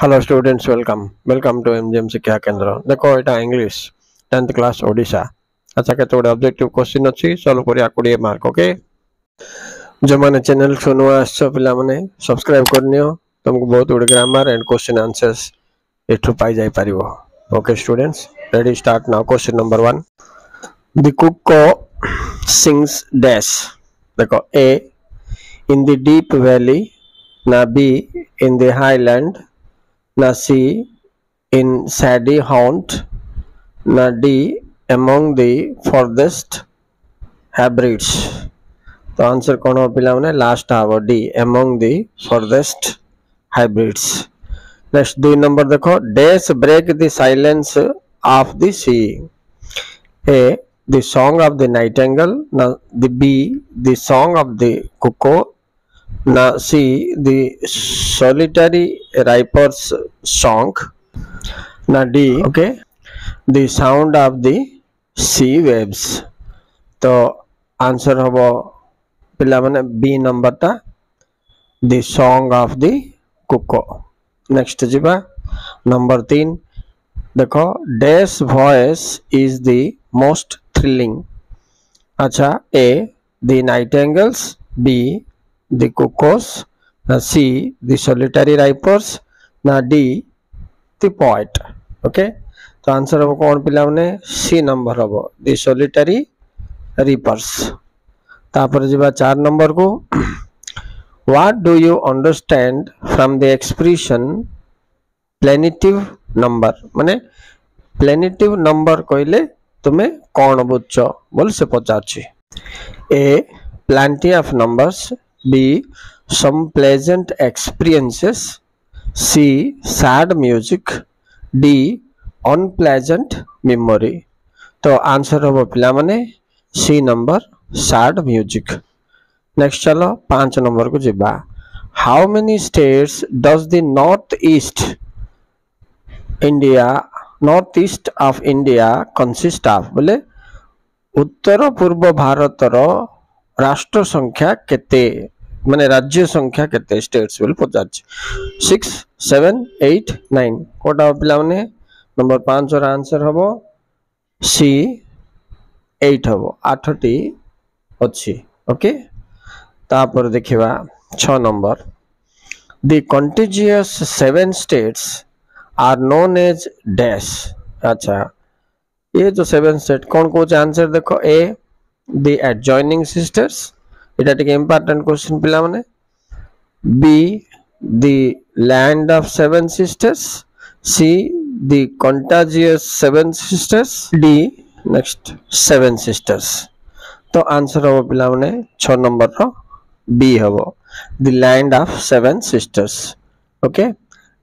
Hello student welcome welcome to M G M C केन्द्र देखो यहाँ इंग्लीश टेन्थ क्लास ओडा अच्छा कतोटे अब्जेक्टिव क्वेश्चन अच्छी सल्व करा कोड़े मार्क ओके जो मैंने चैनल चेल नुआ आस पाने सब्सक्राइब करनी तुमको बहुत good grammar and question answers यूँ पाई जापर ओके स्टूडेंट्स रेडी स्टार्ट ना question number one the cuckoo sings dash देख A in the deep valley ना B in the highland Nasi in Sadi Haunt, Nadi among the farthest hybrids. The answer is last hour D among the farthest hybrids. Next, do number the code. Days break the silence of the sea. A. The song of the nightingale. The B. The song of the cuckoo. Now see the solitary riper's song. Now D. Okay. The sound of the sea waves. So answer of B number ta. The song of the cuckoo. Next jiba. Number three. Dekho. Death's voice is the most thrilling. Acha A. The nightingales. B. the cocos, now C the solitary ripers, now D the poet. Okay. तो answer हम कौन पे सी number हम दि सोलीटारी reapers तापर चार नंबर को what do you understand from the expression plaintive number माने प्लेनेटिव नंबर कहले तुम्हें कौन बुझ बोल से पचार A plenty of numbers B. Some pleasant experiences. C. Sad music. D. Unpleasant memory. तो आंसर हम पिला माने C number sad music next चलो पांच नंबर को जीवा how many states does the north east India north east of India consist of बोले उत्तर पूर्व भारत रो राष्ट्र संख्या केते मान राज्य संख्या के पचार सिक्स सेवेन एट नाइन नंबर पाँच रनसर हम सी एट हम आठ टी अच्छी ओके तापर देखा छ नंबर the contiguous seven states are known as dash अच्छा ये जो सेवेन स्टेट कौन कौन आंसर देखो ए दि एडजनिंग सिस्टर्स इटा टिके इम्पोर्टेन्ट क्वेश्चन पिला माने B the land of seven sisters C the contagious seven sisters D next seven sisters तो आंसर हम पिला माने 6 नंबर रो बी हबो the land of seven sisters okay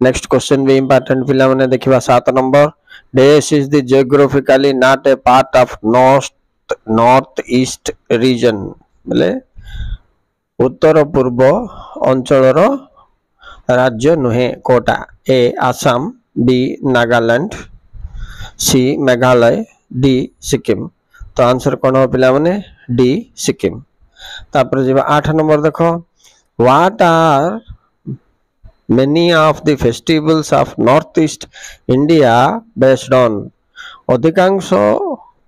next question भी इंपॉर्टेंट पिला माने देखिबा 7 number This is the geographically not a part of north northeast region. बोले ଉତ୍ତର ପୂର୍ବ ଅଞ୍ଚଳର ରାଜ୍ୟ ନୁହେଁ କୋଟା A Assam B Nagaland C Meghalaya D Sikkim ତ ଆନ୍ସର କ'ଣ ହେବ ପିଲାମାନେ ଡି ସିକିମ୍ ତାପରେ ଯିବା ଆଠ ନମ୍ବର ଦେଖ what are many of the festivals of northeast india based on অধিকাংশ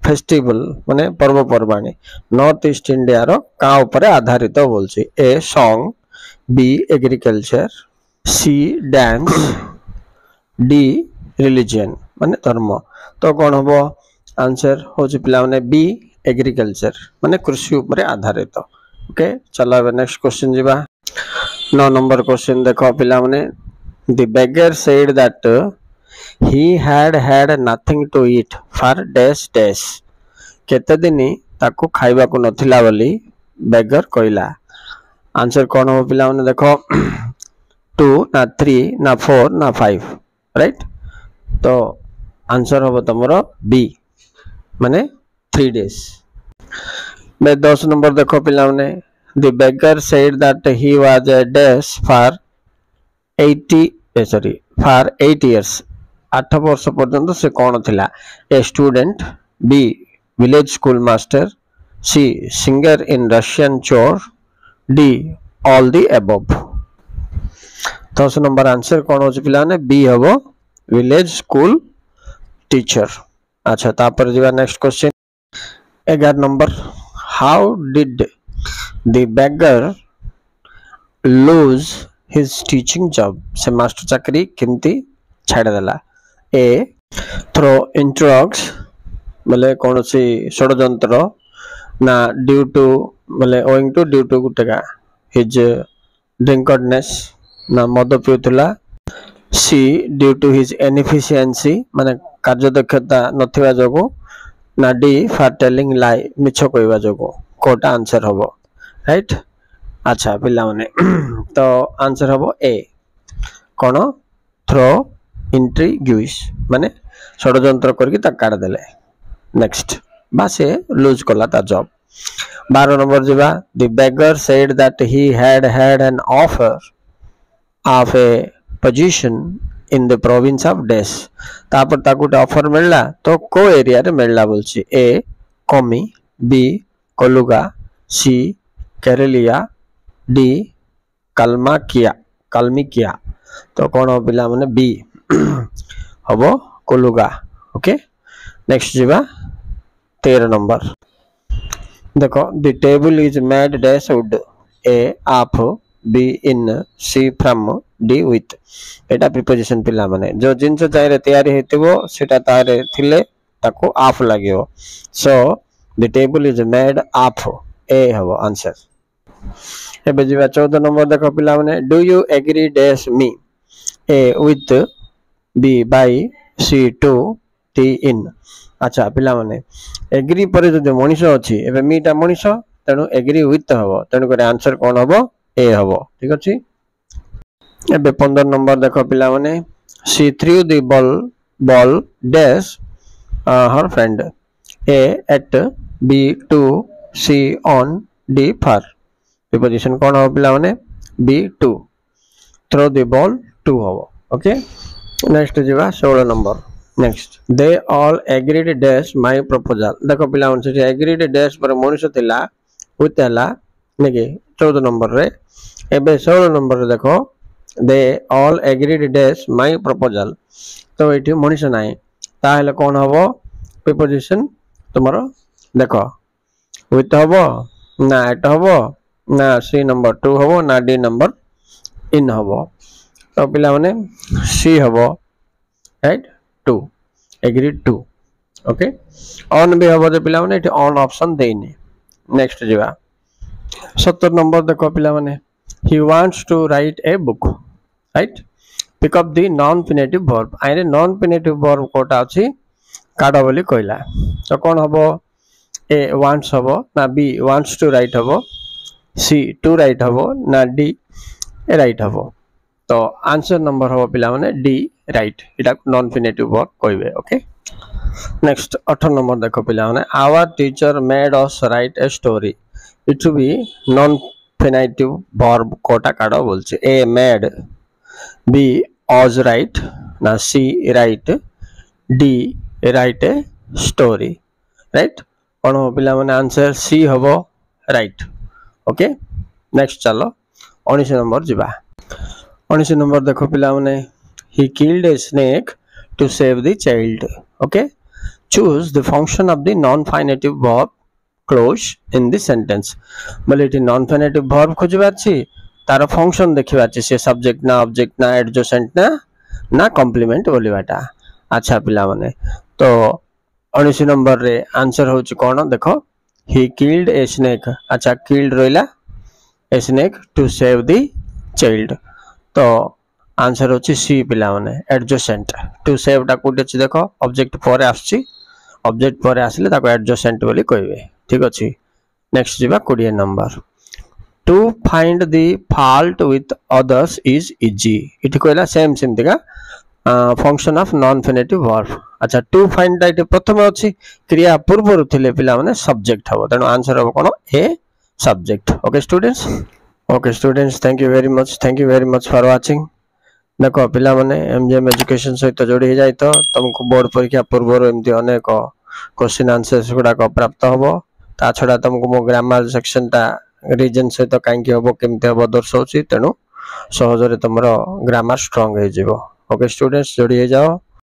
ଫେଷ୍ଟିଭଲ ମାନେ ପର୍ବପର୍ବାଣୀ ନର୍ଥ ଇଷ୍ଟ ଇଣ୍ଡିଆର କାଁ ଉପରେ ଆଧାରିତ ବୋଲୁଛି A song B agriculture C dance D religion মানে ধর্ম তো কোণ হব আনসর হচ্ছে পিলামানে বি এগ্রিকলচর মানে কৃষি উপরে আধারিত ওকে চল এবার নেক্সট কোশ্চিন যা ন নম্বর কোশ্চিন দেখ পিলামানে the beggar said that he had had nothing to eat for dash dash କେତେଦିନ ତାକୁ ଖାଇବାକୁ ନଥିଲା ବୋଲି ବେଗର କହିଲା ଆନ୍ସର କ'ଣ ହେବ ପିଲାମାନେ ଦେଖ ଟୁ ନା ଥ୍ରୀ ନା ଫୋର୍ ନା ଫାଇଭ୍ ରାଇଟ୍ ତ ଆନ୍ସର ହେବ ତୁମର ବି ମାନେ ଥ୍ରୀ ଡେଜ୍ ବେ ଦଶ ନମ୍ବର ଦେଖ ପିଲାମାନେ the beggar said that he was a dash for eighty sorry for eight years आठ वर्ष पर्यटन से कौन थी A student B village school master C singer in Russian choir D all the above दस नंबर आंसर कौन हो पाने बी हम विलेज स्कूल टीचर अच्छा तापर जी नेक्स्ट क्वेश्चन एगार number how did the beggar lose his teaching job से मास्टर चाकरी केमती छाड़देला ଏ ଥ୍ରୋ ଇଣ୍ଟ୍ରକ୍ସ ବୋଲେ କୌଣସି ଷଡ଼ଯନ୍ତ୍ର ନା ଡ୍ୟୁ ଟୁ ବୋଲେ ଓଇଂ ଟୁ ଡ୍ୟୁ ଟୁ ଗୁଟେକା ହିଜ୍ ଡ୍ରିଙ୍କଡନେସ୍ ନା ମଦ ପିଉଥିଲା C due to his inefficiency ମାନେ କାର୍ଯ୍ୟଦକ୍ଷତା ନଥିବା ଯୋଗୁଁ ନା ଡି ଫାର୍ ଟେଲିଂ ଲାଇ ମିଛ କହିବା ଯୋଗୁଁ କେଉଁଟା ଆନ୍ସର୍ ହେବ ରାଇଟ୍ ଆଚ୍ଛା ପିଲାମାନେ ତ ଆନ୍ସର୍ ହେବ ଏ କ'ଣ ଥ୍ରୋ ইন্ট্রিগিউস মানে ষড়যন্ତ୍ର କରିକି ତାକୁ କାଢ଼ିଦେଲେ ନେକ୍ସଟ ବା ସେ ଲୁଜ୍ କଲା ତା ଜବ୍ ବାର ନମ୍ବର ଯିବା the beggar said that he had had an offer of a position in the province of dash ତାପରେ ତାକୁ ଗୋଟେ ଅଫର୍ ମିଳିଲା ତ କେଉଁ ଏରିଆରେ ମିଳିଲା ବୋଲୁଛି ଏ କମି ବି କଲୁଗା ସି କେରେଲିଆ ଡି କାଲମାକିଆ କାଲମିକିଆ ତ କ'ଣ ପିଲାମାନେ ବି हम कोलुगा ओके नेक्स्ट जीवा তের नंबर देखो the table is made dash wood A of B in C from D with एटा प्रिपोजिशन पिला माने जो जिनस चाहे तैयारी हेतिबो सेटा तारे थिले ताको आफ लागियो so the table is made of a हबो आंसर एबे जीवा 14 नंबर देखो पिला माने do you agree dash me a with B by C to T in ଆଚ୍ଛା ପିଲାମାନେ ଏଗ୍ରି ପରେ ଯଦି ମଣିଷ ଅଛି ଏବେ ମିଟା ମଣିଷ ତେଣୁ ଏଗ୍ରି ୱିଥ୍ ହେବ ତେଣୁକରି ଆନ୍ସର କ'ଣ ହେବ ଏ ହେବ ଠିକ ଅଛି ଏବେ ପନ୍ଦର ନମ୍ବର ଦେଖ ପିଲାମାନେ she threw the ball ball dash her friend A at B to C on D for preposition କ'ଣ ହେବ ପିଲାମାନେ B to throw the ball to ହେବ ଓକେ ନେକ୍ସଟ ଯିବା ଷୋହଳ number next they all agreed dash my proposal ଦେଖ ପିଲାମାନେ ସେଠି ଏଗ୍ରିଡ୍ dash ପରେ ମଣିଷ ଥିଲା ଉଇଥ୍ ହେଲା ନାକି ଚଉଦ ନମ୍ବରରେ ଏବେ ଷୋହଳ ନମ୍ବରରେ ଦେଖ they all agreed dash my proposal ତ ଏଠି ମଣିଷ ନାହିଁ ତାହେଲେ କ'ଣ ହେବ ପ୍ରିପୋଜିସନ୍ ତୁମର ଦେଖ ଉଇଥ୍ ହେବ ନା ଏଟ୍ ହେବ ନା ସି ନମ୍ବର ଟୁ ହେବ ନା ଡି ନମ୍ବର ଇନ୍ ହେବ ତ ପିଲାମାନେ ସି ହେବ right to agree to okay on B ହେବ ଯେ ପିଲାମାନେ ଏଠି ଅନ୍ ଅପସନ୍ ଦେଇନି ନେକ୍ସଟ ଯିବା ସତର ନମ୍ବର ଦେଖ ପିଲାମାନେ he wants to write a book right pick up the non finitive verb ଆଇରେ ନନ୍ ପିନେଟିଭ୍ ଭର୍ବ କେଉଁଟା ଅଛି କାଢ଼ ବୋଲି କହିଲା ତ କ'ଣ ହେବ ଏ ୱାଣ୍ଟସ୍ ହେବ ନା ବି ୱାଣ୍ଟସ୍ ଟୁ ରାଇଟ୍ ହେବ ସି ଟୁ ରାଇଟ୍ ହେବ ନା ଡି ରାଇଟ୍ ହେବ ତ ଆନ୍ସର ନମ୍ବର ହେବ ପିଲାମାନେ ଡି ରାଇଟ୍ ଏଇଟା ନନ୍ ଫିନେଟିଭ୍ ୱାର୍କ କହିବେ ଓକେ ନେକ୍ସଟ ଅଠର ନମ୍ବର ଦେଖ ପିଲାମାନେ our teacher made us write a story ଇଠୁ ବି ନନ୍ ফিনাইটিভ ভার্ব কটা কাটা বলছে A made B us write না C write D write a story write কোণ হব পিলামানে আনসার সি হব রাইট ওকে নেক্সট চাল উনিশ নম্বর যা उन्नीस नंबर देखो पिलाने he killed a snake to save the child okay choose the function of the non-finitive verb close in the sentence বলে এটি নন ফেনেটিভ ভর্ব খুঁজে পাচ্ছি তার ফংশন দেখি পাচ্ছি সে সবজেক্ট না অবজেক্ট না এডজোসেন্ট না না কমপ্লিমেন্ট বলিবাটা আচ্ছা পিলামানে তো উনিশ নম্বরের আনসর হচ্ছে কোণ দেখ হি কিল্ড এ স্নেক আচ্ছা কিল্ড রইলা a snake to save the child তো আনসার হচ্ছে সি পিলামানে আডজসেন্ট টু সেভটা কোটি আছে দেখো অবজেক্ট পরে আসছি অবজেক্ট পরে আসলে তাকে আডজসেন্ট বলে কইবে ঠিক আছে নেক্সট যা কোড়িয়ে number to find the fault with others is easy এটি কহিলা সেম সেমতিকা function of non finitive verb ଆଚ୍ଛା ଟୁ ଫାଇନ୍ଟା ଏଠି ପ୍ରଥମେ ଅଛି କ୍ରିୟା ପୂର୍ବରୁ ଥିଲେ ପିଲାମାନେ ସବଜେକ୍ଟ ହେବ ତେଣୁ ଆନ୍ସର ହେବ କ'ଣ A subject okay students Okay students, thank you very much. Thank you very much for watching. ଦେଖ ପିଲାମାନେ ଏମ୍ଜିଏମ୍ ଏଜୁକେସନ୍ ସହିତ ଯୋଡ଼ି ହୋଇଯାଇତ ତୁମକୁ ବୋର୍ଡ଼ ପରୀକ୍ଷା ପୂର୍ବରୁ ଏମିତି ଅନେକ କୋଶ୍ଚିନ୍ ଆନ୍ସର୍ସ ଗୁଡ଼ାକ ପ୍ରାପ୍ତ ହେବ ତା ଛଡ଼ା ତୁମକୁ ମୋ ଗ୍ରାମାର ସେକ୍ସନ୍ଟା ରିଜନ୍ ସହିତ କାହିଁକି ହେବ କେମିତି ହେବ ଦର୍ଶାଉଛି ତେଣୁ ସହଜରେ ତୁମର ଗ୍ରାମାର ଷ୍ଟ୍ରଙ୍ଗ ହୋଇଯିବ ଓକେ ଷ୍ଟୁଡେଣ୍ଟସ୍ ଯୋଡ଼ି ହୋଇଯାଅ